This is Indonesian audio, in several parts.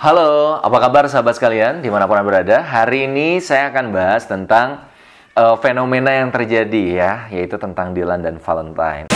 Halo, apa kabar sahabat sekalian dimanapun Anda berada? Hari ini saya akan bahas tentang uh, fenomena yang terjadi ya, yaitu tentang Dylan dan Valentine.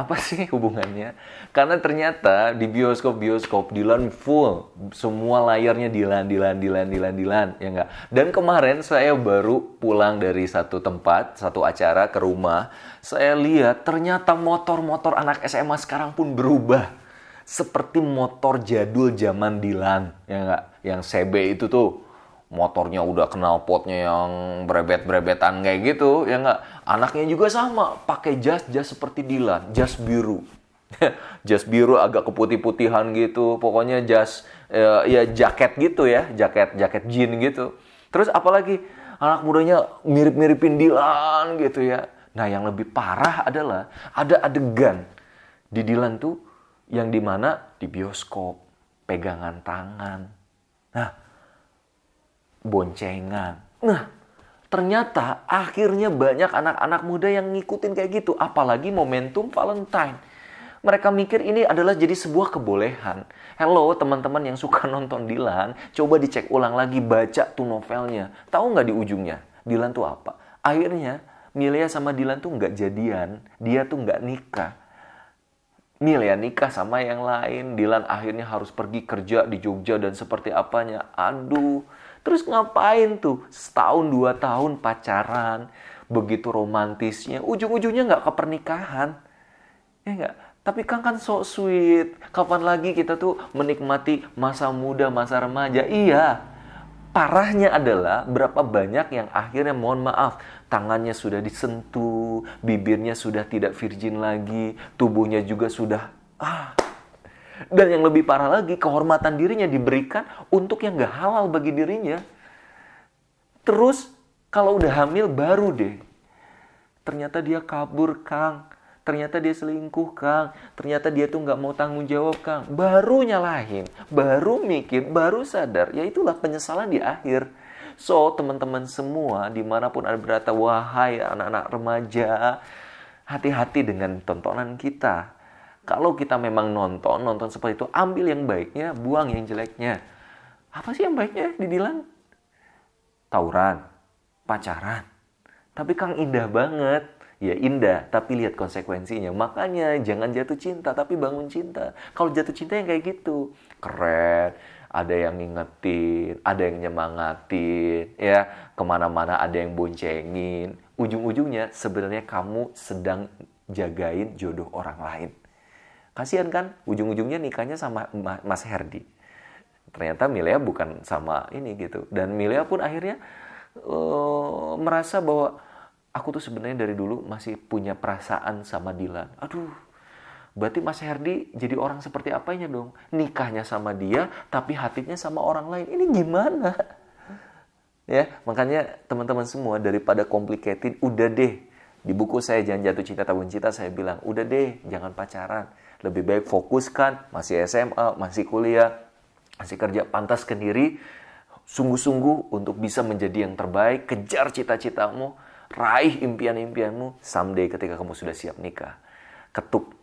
apa sih hubungannya? Karena ternyata di bioskop-bioskop Dilan full, semua layarnya Dilan, Dilan, Dilan, Dilan, Dilan, ya enggak. Dan kemarin saya baru pulang dari satu tempat, satu acara ke rumah, saya lihat ternyata motor-motor anak SMA sekarang pun berubah seperti motor jadul zaman Dilan, ya enggak, yang CB itu tuh motornya udah kenal potnya yang brebet-brebetan kayak gitu ya nggak anaknya juga sama pakai jas jas seperti Dilan jas biru jas biru agak keputih-putihan gitu pokoknya jas ya, ya jaket gitu ya jaket jaket jean gitu terus apalagi anak mudanya mirip-miripin Dilan gitu ya nah yang lebih parah adalah ada adegan di Dilan tuh yang dimana di bioskop pegangan tangan nah boncengan. Nah, ternyata akhirnya banyak anak-anak muda yang ngikutin kayak gitu. Apalagi momentum Valentine. Mereka mikir ini adalah jadi sebuah kebolehan. Hello teman-teman yang suka nonton Dilan, coba dicek ulang lagi baca tuh novelnya. Tahu nggak di ujungnya Dilan tuh apa? Akhirnya Milia sama Dilan tuh nggak jadian, dia tuh nggak nikah. Milia nikah sama yang lain, Dilan akhirnya harus pergi kerja di Jogja dan seperti apanya. Aduh, Terus ngapain tuh setahun dua tahun pacaran, begitu romantisnya, ujung-ujungnya nggak ke pernikahan. Ya nggak? Tapi kan kan so sweet. Kapan lagi kita tuh menikmati masa muda, masa remaja? Iya. Parahnya adalah berapa banyak yang akhirnya mohon maaf, tangannya sudah disentuh, bibirnya sudah tidak virgin lagi, tubuhnya juga sudah ah dan yang lebih parah lagi, kehormatan dirinya diberikan untuk yang gak halal bagi dirinya. Terus, kalau udah hamil baru deh. Ternyata dia kabur, Kang. Ternyata dia selingkuh, Kang. Ternyata dia tuh gak mau tanggung jawab, Kang. Baru nyalahin, baru mikir, baru sadar. Ya itulah penyesalan di akhir. So, teman-teman semua, dimanapun ada berata, wahai anak-anak remaja, hati-hati dengan tontonan kita kalau kita memang nonton, nonton seperti itu, ambil yang baiknya, buang yang jeleknya. Apa sih yang baiknya dibilang? Tauran, pacaran. Tapi Kang indah banget. Ya indah, tapi lihat konsekuensinya. Makanya jangan jatuh cinta, tapi bangun cinta. Kalau jatuh cinta yang kayak gitu, keren ada yang ngingetin, ada yang nyemangatin, ya kemana-mana ada yang boncengin. Ujung-ujungnya sebenarnya kamu sedang jagain jodoh orang lain. Kasihan kan, ujung-ujungnya nikahnya sama Mas Herdi. Ternyata Milea bukan sama ini gitu. Dan Milea pun akhirnya uh, merasa bahwa aku tuh sebenarnya dari dulu masih punya perasaan sama Dilan. Aduh, berarti Mas Herdi jadi orang seperti apanya dong? Nikahnya sama dia, tapi hatinya sama orang lain. Ini gimana? Ya, makanya teman-teman semua daripada complicated, udah deh di buku saya Jangan Jatuh Cinta Tabun Cinta saya bilang, udah deh jangan pacaran. Lebih baik fokuskan, masih SMA, masih kuliah, masih kerja, pantas sendiri Sungguh-sungguh untuk bisa menjadi yang terbaik, kejar cita-citamu, raih impian-impianmu. Someday ketika kamu sudah siap nikah, ketuk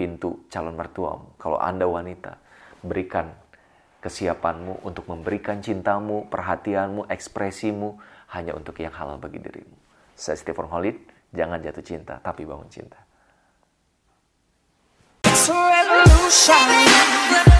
pintu calon mertuamu. Kalau Anda wanita, berikan kesiapanmu untuk memberikan cintamu, perhatianmu, ekspresimu hanya untuk yang halal bagi dirimu. Saya Stephen Holid, Jangan jatuh cinta, tapi bangun cinta. It's a